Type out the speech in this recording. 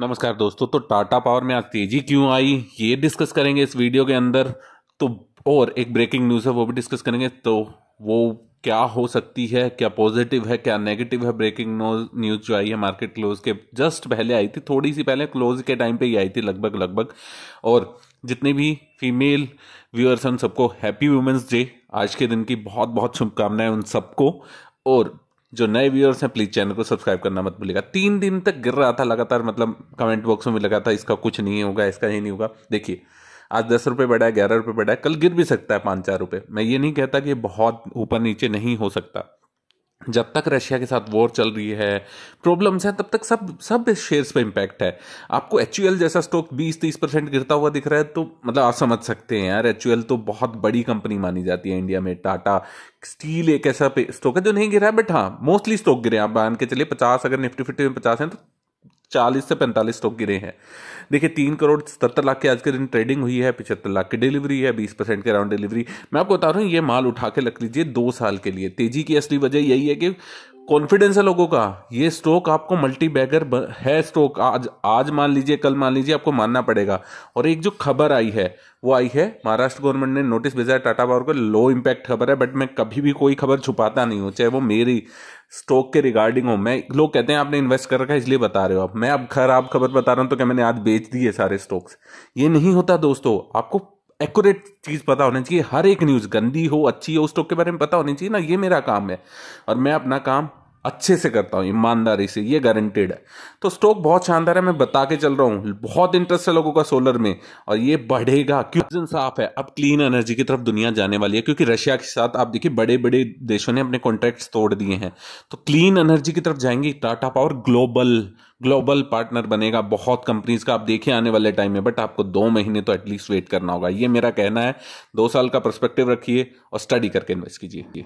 नमस्कार दोस्तों तो टाटा पावर में आज तेजी क्यों आई ये डिस्कस करेंगे इस वीडियो के अंदर तो और एक ब्रेकिंग न्यूज़ है वो भी डिस्कस करेंगे तो वो क्या हो सकती है क्या पॉजिटिव है क्या नेगेटिव है ब्रेकिंग न्यूज़ जो आई है मार्केट क्लोज के जस्ट पहले आई थी थोड़ी सी पहले क्लोज के टाइम पे ही आई थी लगभग लगभग और जितने भी फीमेल व्यूअर्स हैं उन सबको हैप्पी वुमेंस डे आज के दिन की बहुत बहुत शुभकामनाएं उन सबको और जो नए व्यूअर्स हैं प्लीज़ चैनल को सब्सक्राइब करना मत भूलिएगा तीन दिन तक गिर रहा था लगातार मतलब कमेंट बॉक्स में लगा था इसका कुछ नहीं होगा इसका ही नहीं होगा देखिए आज दस रुपये बढ़ा है ग्यारह रुपये बढ़ा है कल गिर भी सकता है पाँच चार रुपये मैं ये नहीं कहता कि बहुत ऊपर नीचे नहीं हो सकता जब तक रशिया के साथ वॉर चल रही है प्रॉब्लम्स हैं तब तक सब सब शेयर्स पे इम्पैक्ट है आपको एच जैसा स्टॉक 20-30 परसेंट गिरता हुआ दिख रहा है तो मतलब आप समझ सकते हैं यार एच तो बहुत बड़ी कंपनी मानी जाती है इंडिया में टाटा स्टील एक ऐसा स्टॉक है जो नहीं गिरा है बट हाँ मोस्टली स्टॉक गिरे आप मान के चलिए पचास अगर निफ्टी फिफ्टी में पचास हैं तो चालीस से पैंतालीस स्टॉक गिरे हैं देखिए तीन करोड़ सत्तर लाख के आज के दिन ट्रेडिंग हुई है पिछहत्तर लाख की डिलीवरी है बीस परसेंट के अराउंड डिलीवरी मैं आपको बता रहा हूँ ये माल उठा के रख लीजिए दो साल के लिए तेजी की असली वजह यही है कि कॉन्फिडेंस है लोगों का ये स्टॉक आपको मल्टी बैगर है स्टॉक आज आज मान लीजिए कल मान लीजिए आपको मानना पड़ेगा और एक जो खबर आई है वो आई है महाराष्ट्र गवर्नमेंट ने नोटिस भेजा है टाटा पावर को लो इम्पैक्ट खबर है बट मैं कभी भी कोई खबर छुपाता नहीं हूँ चाहे वो मेरी स्टॉक के रिगार्डिंग हो मैं लोग कहते हैं आपने इन्वेस्ट कर रखा है इसलिए बता रहे हो आप मैं अब खराब खबर बता रहा हूं तो क्या मैंने आज बेच दी है सारे स्टॉक्स ये नहीं होता दोस्तों आपको एक्यूरेट चीज़ पता होनी चाहिए हर एक न्यूज़ गंदी हो अच्छी हो स्टॉक के बारे में पता होनी चाहिए ना ये मेरा काम है और मैं अपना काम अच्छे से करता हूँ ईमानदारी से ये गारंटेड है तो स्टॉक बहुत शानदार है मैं बता के चल रहा हूँ बहुत इंटरेस्ट है लोगों का सोलर में और ये बढ़ेगा क्यों साफ है अब क्लीन एनर्जी की तरफ दुनिया जाने वाली है क्योंकि रशिया के साथ आप देखिए बड़े बड़े देशों ने अपने कॉन्ट्रैक्ट्स तोड़ दिए हैं तो क्लीन एनर्जी की तरफ जाएंगी Tata power global global partner बनेगा बहुत कंपनीज का आप देखिए आने वाले टाइम में बट आपको दो महीने तो एटलीस्ट वेट करना होगा ये मेरा कहना है दो साल का परस्पेक्टिव रखिए और स्टडी करके इन्वेस्ट कीजिए